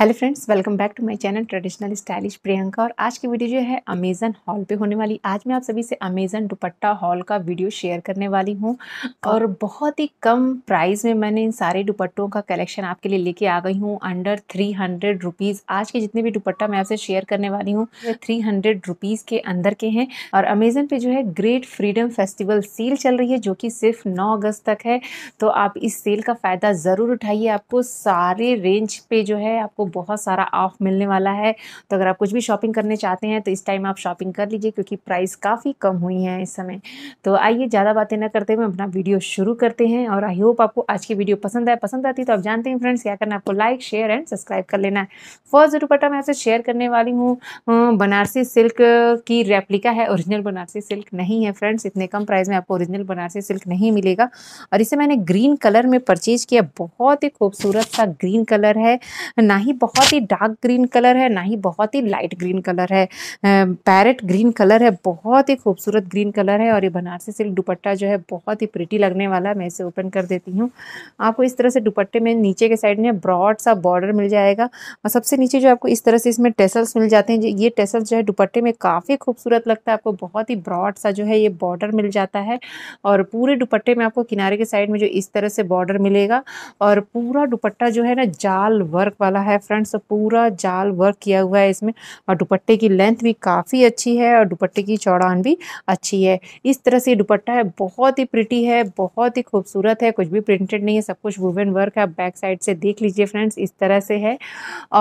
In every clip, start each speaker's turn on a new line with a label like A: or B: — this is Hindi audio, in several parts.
A: hello friends welcome back to my channel traditional stylish Priyanka और आज की वीडियो जो है अमेज़न हॉल पे होने वाली आज मैं आप सभी से अमेज़न दुपट्टा हॉल का वीडियो शेयर करने वाली हूँ और बहुत ही कम प्राइस में मैंने इन सारे दुपट्टों का कलेक्शन आपके लिए लेके आ गई हूँ अंडर थ्री हंड्रेड रुपीज़ आज के जितने भी दुपट्टा मैं आपसे शेयर करने वाली हूँ थ्री हंड्रेड रुपीज़ के अंदर के हैं और अमेज़न पे जो है ग्रेट फ्रीडम फेस्टिवल सेल चल रही है जो कि सिर्फ नौ अगस्त तक है तो आप इस सेल का फ़ायदा ज़रूर उठाइए आपको सारे रेंज पे जो है आपको बहुत सारा ऑफ मिलने वाला है तो अगर आप कुछ भी शॉपिंग करने चाहते हैं तो इस टाइम आप शॉपिंग कर लीजिए क्योंकि प्राइस काफ़ी कम हुई हैं इस समय तो आइए ज़्यादा बातें ना करते हुए अपना वीडियो शुरू करते हैं और आई होप आपको आज की वीडियो पसंद आए पसंद आती तो आप जानते हैं फ्रेंड्स क्या करना आपको लाइक शेयर एंड सब्सक्राइब कर लेना है फर्स्ट दुपट्टा मैं आपसे शेयर करने वाली हूँ बनारसी सिल्क की रेप्लिका है ओरिजिनल बनारसी सिल्क नहीं है फ्रेंड्स इतने कम प्राइस में आपको ओरिजिनल बनारसी सिल्क नहीं मिलेगा और इसे मैंने ग्रीन कलर में परचेज किया बहुत ही खूबसूरत सा ग्रीन कलर है ना ही बहुत ही डार्क ग्रीन कलर है ना ही बहुत ही लाइट ग्रीन कलर है पैरट ग्रीन कलर है बहुत ही खूबसूरत ग्रीन कलर है और ये बनारसी सिल्क दुपट्टा जो है बहुत ही प्रिटी लगने वाला है मैं इसे ओपन कर देती हूँ आपको इस तरह से दुपट्टे में नीचे के साइड में ब्रॉड सा बॉर्डर मिल जाएगा और सबसे नीचे जो आपको इस तरह से इसमें टेसल्स मिल जाते हैं ये टेसल्स जो है दुपट्टे में काफ़ी खूबसूरत लगता है आपको बहुत ही ब्रॉड सा जो है ये बॉर्डर मिल जाता है और पूरे दुपट्टे में आपको किनारे के साइड में जो इस तरह से बॉर्डर मिलेगा और पूरा दुपट्टा जो है ना जाल वर्क वाला है फ्रंट से पूरा जाल वर्क किया हुआ है इसमें और दुपट्टे की लेंथ भी काफ़ी अच्छी है और दुपट्टे की चौड़ान भी अच्छी है इस तरह से दुपट्टा है बहुत ही प्रिटी है बहुत ही खूबसूरत है कुछ भी प्रिंटेड नहीं है सब कुछ वुमेन वर्क है आप बैक साइड से देख लीजिए फ्रेंड्स इस तरह से है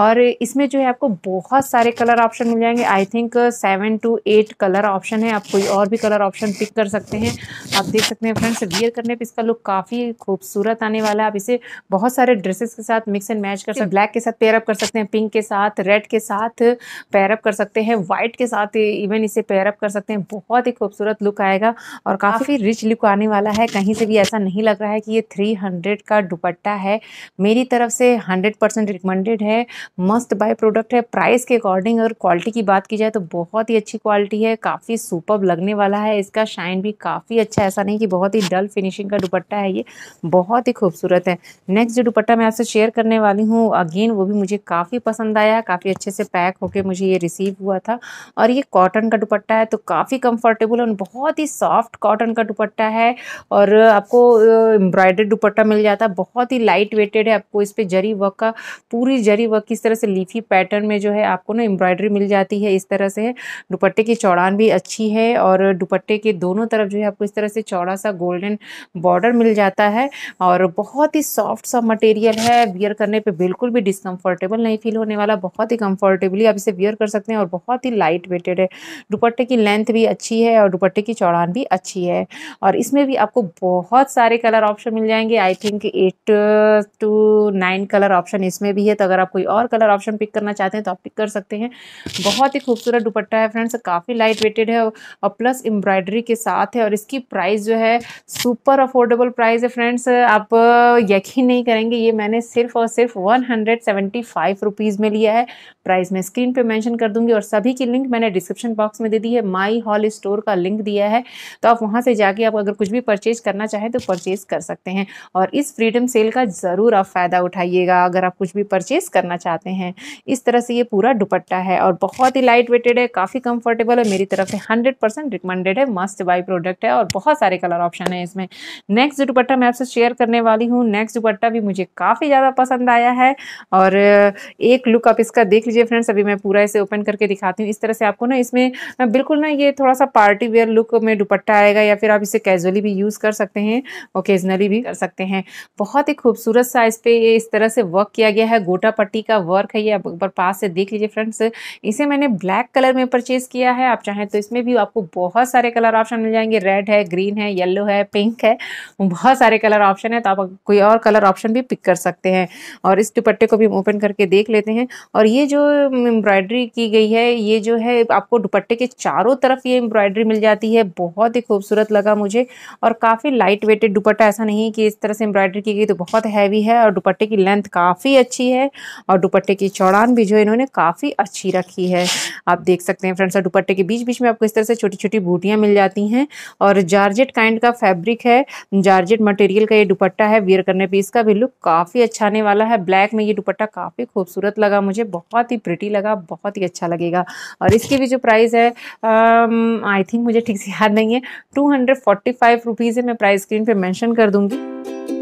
A: और इसमें जो है आपको बहुत सारे कलर ऑप्शन मिल जाएंगे I think seven to eight colour option है आप कोई और भी कलर ऑप्शन पिक कर सकते हैं आप देख सकते हैं फ्रेंड्स वियर करने पर इसका लुक काफ़ी खूबसूरत आने वाला है आप इसे बहुत सारे ड्रेसेस के साथ मिक्स एंड मैच कर सकते ब्लैक के साथ पेयर पैरअप कर सकते हैं पिंक के साथ रेड के साथ पैरअप कर सकते हैं वाइट के साथ इवन इसे पैरअप कर सकते हैं बहुत ही खूबसूरत लुक आएगा और काफ़ी रिच लुक आने वाला है कहीं से भी ऐसा नहीं लग रहा है कि ये थ्री का दुपट्टा है मेरी तरफ से हंड्रेड परसेंट रिकमेंडेड है मस्त बाय प्रोडक्ट है प्राइस के अकॉर्डिंग अगर क्वालिटी की बात की जाए तो बहुत ही अच्छी क्वालिटी है काफ़ी सुपर लगने वाला है इसका शाइन भी काफ़ी अच्छा ऐसा नहीं कि बहुत ही डल फिनिशिंग का दुपट्टा है ये बहुत ही खूबसूरत है नेक्स्ट जो दुपट्टा मैं आपसे शेयर करने वाली हूँ अगेन वो भी मुझे काफ़ी पसंद आया काफ़ी अच्छे से पैक होके मुझे ये रिसीव हुआ था और ये कॉटन का दुपट्टा है तो काफ़ी कंफर्टेबल और बहुत ही सॉफ्ट कॉटन का दुपट्टा है और आपको एम्ब्रॉयडर्ड दुपट्टा मिल जाता है बहुत ही लाइट वेटेड है आपको इस पर जरी वर्क का पूरी जरी वर्क इस तरह से लीफी पैटर्न में जो है आपको ना एम्ब्रॉयडरी मिल जाती है इस तरह से दुपट्टे की चौड़ान भी अच्छी है और दुपट्टे के दोनों तरफ जो है आपको इस तरह से चौड़ा सा गोल्डन बॉर्डर मिल जाता है और बहुत ही सॉफ्ट सा मटेरियल है वियर करने पर बिल्कुल भी डिस्कम्फर्ट कंफर्टेबल नहीं फील होने वाला बहुत ही कंफर्टेबली आप इसे वियर कर सकते हैं और बहुत ही लाइट वेटेड है दुपट्टे की लेंथ भी अच्छी है और दुपट्टे की चौड़ान भी अच्छी है और इसमें भी आपको बहुत सारे कलर ऑप्शन मिल जाएंगे I think eight to nine colour option इसमें भी है तो अगर आप कोई और कलर ऑप्शन पिक करना चाहते हैं तो आप पिक कर सकते हैं बहुत ही खूबसूरत दुपट्टा है फ्रेंड्स काफ़ी लाइट वेटेड है और प्लस एम्ब्रॉयडरी के साथ है और इसकी प्राइस जो है सुपर अफोर्डेबल प्राइस है फ्रेंड्स आप यकीन नहीं करेंगे ये मैंने सिर्फ और सिर्फ one hundred seventy seventy five rupees में लिया है प्राइस मैं स्क्रीन पे मेंशन कर दूंगी और सभी की लिंक मैंने डिस्क्रिप्शन बॉक्स में दे दी है माई हॉल स्टोर का लिंक दिया है तो आप वहाँ से जाके आप अगर कुछ भी परचेज करना चाहें तो परचेज कर सकते हैं और इस फ्रीडम सेल का ज़रूर आप फ़ायदा उठाइएगा अगर आप कुछ भी परचेज करना चाहते हैं इस तरह से ये पूरा दुपट्टा है और बहुत ही लाइट वेटेड है काफ़ी कंफर्टेबल है मेरी तरफ से हंड्रेड रिकमेंडेड है मस्ट बाई प्रोडक्ट है और बहुत सारे कलर ऑप्शन है इसमें नेक्स्ट दुपट्टा मैं आपसे शेयर करने वाली हूँ नेक्स्ट दुपट्टा भी मुझे काफ़ी ज़्यादा पसंद आया है और एक लुक आप इसका देख लीजिए फ्रेंड्स अभी मैं पूरा इसे ओपन करके दिखाती हूँ इस तरह से आपको ना इसमें बिल्कुल ना ये थोड़ा सा पार्टी वेयर लुक में दुपट्टा आएगा या फिर आप इसे कैजुअली भी यूज़ कर सकते हैं ओकेजनली भी कर सकते हैं बहुत ही खूबसूरत सा इस पर इस तरह से वर्क किया गया है गोटा पट्टी का वर्क है ये आप पास से देख लीजिए फ्रेंड्स इसे मैंने ब्लैक कलर में परचेज़ किया है आप चाहें तो इसमें भी आपको बहुत सारे कलर ऑप्शन मिल जाएंगे रेड है ग्रीन है येलो है पिंक है बहुत सारे कलर ऑप्शन है तो आप कोई और कलर ऑप्शन भी पिक कर सकते हैं और इस दुपट्टे को भी हम ओपन ओपन करके देख लेते हैं और ये जो एम्ब्रॉयडरी की गई है ये जो है आपको दुपट्टे के चारों तरफ ये एम्ब्रॉयडरी मिल जाती है बहुत ही खूबसूरत लगा मुझे और काफ़ी लाइट वेटेड दुपट्टा ऐसा नहीं कि इस तरह से एम्ब्रॉयडरी की गई तो बहुत हैवी है और दुपट्टे की लेंथ काफ़ी अच्छी है और दुपट्टे की चौड़ान भी जो इन्होंने काफ़ी अच्छी रखी है आप देख सकते हैं फ्रेंड्स और दुपट्टे के बीच बीच में आपको इस तरह से छोटी छोटी बूटियाँ मिल जाती हैं और जारजेट काइंड का फैब्रिक है जारजेट मटेरियल का ये दुपट्टा है वियर करने पे इसका भी लुक काफ़ी अच्छा आने वाला है ब्लैक में ये दुपट्टा काफ़ी खूबसूरत लगा मुझे बहुत ही प्रिटी लगा बहुत ही अच्छा लगेगा और इसकी भी जो प्राइस है आई um, थिंक मुझे ठीक से याद नहीं है two hundred forty five rupees है मैं प्राइस स्क्रीन पर मैंशन कर दूँगी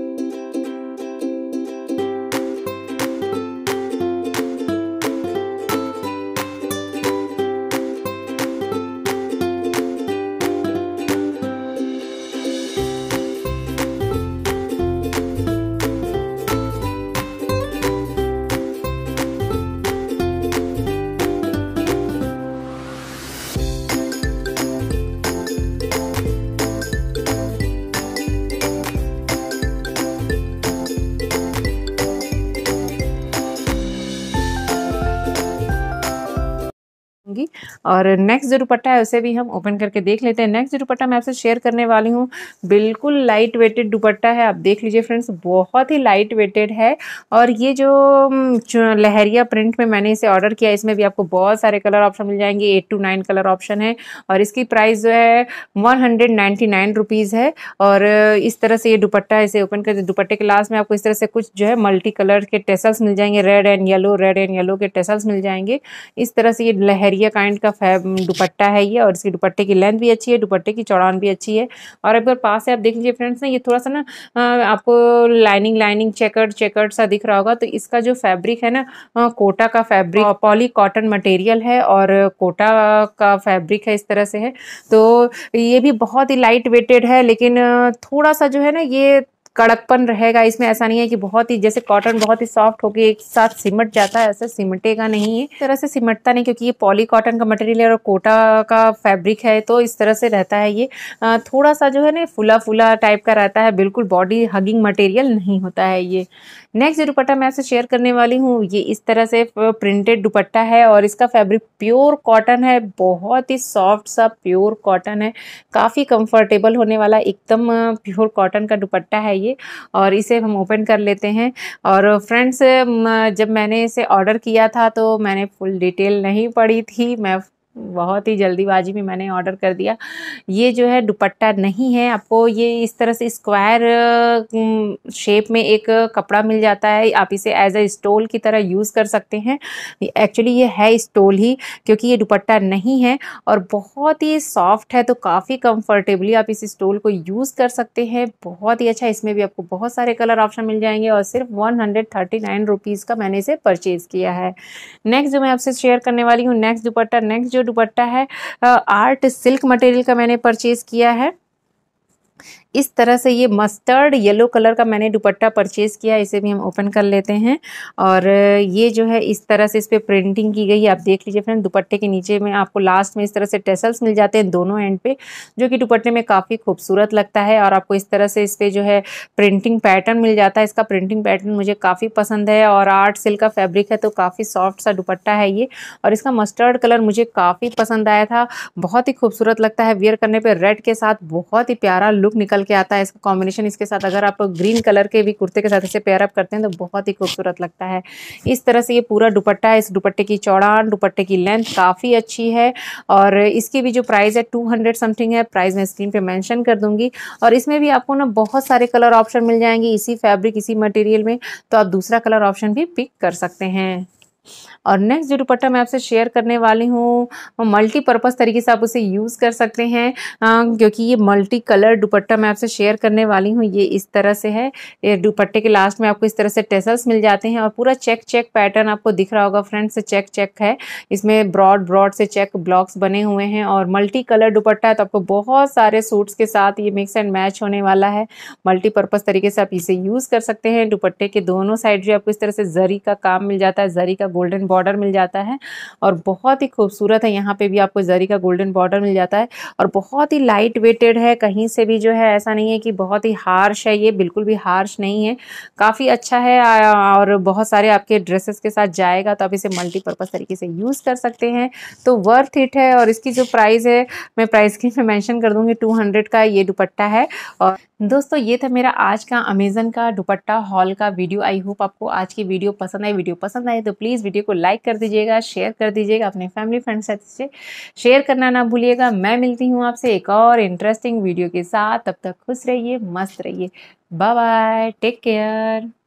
A: दूंगी और नेक्स्ट जो दुपट्टा है उसे भी हम ओपन करके देख लेते हैं नेक्स्ट जो दुपट्टा मैं आपसे शेयर करने वाली हूँ बिल्कुल लाइट वेटेड दुपट्टा है आप देख लीजिए फ्रेंड्स बहुत ही लाइट वेटेड है और ये जो, जो लहरिया प्रिंट में मैंने इसे ऑर्डर किया इसमें भी आपको बहुत सारे कलर ऑप्शन मिल जाएंगे eight to nine colour option है और इसकी प्राइस जो है one hundred ninety nine rupees है और इस तरह से ये दुपट्टा इसे ओपन कर दुपट्टे के लास्ट में आपको इस तरह से कुछ जो है मल्टी कलर के टेसल्स मिल जाएंगे red and yellow red and yellow के टेसल्स मिल जाएंगे इस तरह से ये लहरिया लहंगिया काइंड का फैब दुपट्टा है ये और इसकी दुपट्टे की लेंथ भी अच्छी है दुपट्टे की चौड़ान भी अच्छी है और अगर पास से आप देख लीजिए फ्रेंड्स ना ये थोड़ा सा ना आपको लाइनिंग लाइनिंग चेकर्ड चेकर्ड सा दिख रहा होगा तो इसका जो फैब्रिक है ना कोटा का फैब्रिक पॉली कॉटन मटेरियल है और कोटा का फैब्रिक है इस तरह से है तो ये भी बहुत ही लाइट वेटेड है लेकिन थोड़ा सा जो है ना ये कड़कपन रहेगा इसमें ऐसा नहीं है कि बहुत ही जैसे कॉटन बहुत ही सॉफ्ट होकर एक साथ सिमट जाता है ऐसा सिमटेगा नहीं है इस तरह से सिमटता नहीं क्योंकि ये पॉली कॉटन का मटेरियल है और कोटा का फैब्रिक है तो इस तरह से रहता है ये थोड़ा सा जो है ना फुला फुला टाइप का रहता है बिल्कुल बॉडी हगिंग मटेरियल नहीं होता है ये नेक्स्ट जो दुपट्टा मैं आपसे शेयर करने वाली हूँ ये इस तरह से प्रिंटेड दुपट्टा है और इसका फैब्रिक प्योर कॉटन है बहुत ही सॉफ्ट सा प्योर कॉटन है काफ़ी कंफर्टेबल होने वाला एकदम प्योर कॉटन का दुपट्टा है ये चाहिए और इसे हम ओपन कर लेते हैं और फ्रेंड्स जब मैंने इसे ऑर्डर किया था तो मैंने फुल डिटेल नहीं पढ़ी थी मैं बहुत ही जल्दीबाजी में मैंने ऑर्डर कर दिया ये जो है दुपट्टा नहीं है आपको ये इस तरह से स्क्वायर शेप में एक कपड़ा मिल जाता है आप इसे एज अ स्टोल की तरह यूज़ कर सकते हैं एक्चुअली ये है स्टोल ही क्योंकि ये दुपट्टा नहीं है और बहुत ही सॉफ्ट है तो काफ़ी कंफर्टेबली आप इस स्टोल को यूज़ कर सकते हैं बहुत ही अच्छा इसमें भी आपको बहुत सारे कलर ऑप्शन मिल जाएंगे और सिर्फ वन हंड्रेड का मैंने इसे परचेज़ किया है नेक्स्ट जो मैं आपसे शेयर करने वाली हूँ नेक्स्ट दुपट्टा नेक्स्ट जो दुपट्टा है आर्ट सिल्क मटेरियल का मैंने परचेज़ किया है इस तरह से ये मस्टर्ड येलो कलर का मैंने दुपट्टा परचेज़ किया इसे भी हम ओपन कर लेते हैं और ये जो है इस तरह से इस पर प्रिंटिंग की गई है आप देख लीजिए फ्रेंड दुपट्टे के नीचे में आपको लास्ट में इस तरह से टेसल्स मिल जाते हैं दोनों एंड पे जो कि दुपट्टे में काफ़ी खूबसूरत लगता है और आपको इस तरह से इस पर जो है प्रिंटिंग पैटर्न मिल जाता है इसका प्रिंटिंग पैटर्न मुझे काफ़ी पसंद है और आर्ट सिल्क का फैब्रिक है तो काफ़ी सॉफ्ट सा दुपट्टा है ये और इसका मस्टर्ड कलर मुझे काफ़ी पसंद आया था बहुत ही खूबसूरत लगता है वियर करने पर रेड के साथ बहुत ही प्यारा लुक निकल के आता है इसका कॉम्बिनेशन इसके साथ अगर आप ग्रीन कलर के भी कुर्ते के साथ इसे पेयरअप करते हैं तो बहुत ही खूबसूरत लगता है इस तरह से ये पूरा दुपट्टा है इस दुपट्टे की चौड़ान दुपट्टे की लेंथ काफ़ी अच्छी है और इसकी भी जो प्राइस है टू हंड्रेड समथिंग है प्राइस मैं स्क्रीन पर मैंशन कर दूंगी और इसमें भी आपको ना बहुत सारे कलर ऑप्शन मिल जाएंगे इसी फैब्रिक इसी मटेरियल में तो आप दूसरा कलर ऑप्शन भी पिक कर सकते हैं और नेक्स्ट जो दुपट्टा मैं आपसे शेयर करने वाली हूँ मल्टीपर्पज़ तरीके से आप उसे यूज़ कर सकते हैं क्योंकि ये मल्टी कलर दुपट्टा मैं आपसे शेयर करने वाली हूँ ये इस तरह से है ये दुपट्टे के लास्ट में आपको इस तरह से टेसल्स मिल जाते हैं और पूरा चेक चेक पैटर्न आपको दिख रहा होगा से चेक चेक है इसमें ब्रॉड ब्रॉड से चेक ब्लॉक्स बने हुए हैं और मल्टी कलर दुपट्टा है तो आपको बहुत सारे सूट्स के साथ ये मिक्स एंड मैच होने वाला है मल्टीपर्पज़ तरीके से आप इसे यूज़ कर सकते हैं दुपट्टे के दोनों साइड जो आपको इस तरह से जरी का काम मिल जाता है जरी का गोल्डन बॉर्डर मिल जाता है और बहुत ही खूबसूरत है यहाँ पे भी आपको जरी का गोल्डन बॉर्डर मिल जाता है और बहुत ही लाइट वेटेड है कहीं से भी जो है ऐसा नहीं है कि बहुत ही हार्श है ये बिल्कुल भी हार्श नहीं है काफ़ी अच्छा है और बहुत सारे आपके ड्रेसेस के साथ जाएगा तो आप इसे मल्टीपर्पज़ तरीके से यूज़ कर सकते हैं तो वर्थ इट है और इसकी जो प्राइस है मैं प्राइस की मैं मैंशन कर दूँगी टू का ये दुपट्टा है और दोस्तों ये था मेरा आज का अमेजन का दुपट्टा हॉल का वीडियो आई होप आपको आज की वीडियो पसंद आई वीडियो पसंद आई तो प्लीज़ वीडियो को लाइक कर दीजिएगा शेयर कर दीजिएगा अपने फैमिली फ्रेंड से शेयर करना ना भूलिएगा मैं मिलती हूँ आपसे एक और इंटरेस्टिंग वीडियो के साथ तब तक खुश रहिए मस्त रहिए बाय बाय टेक केयर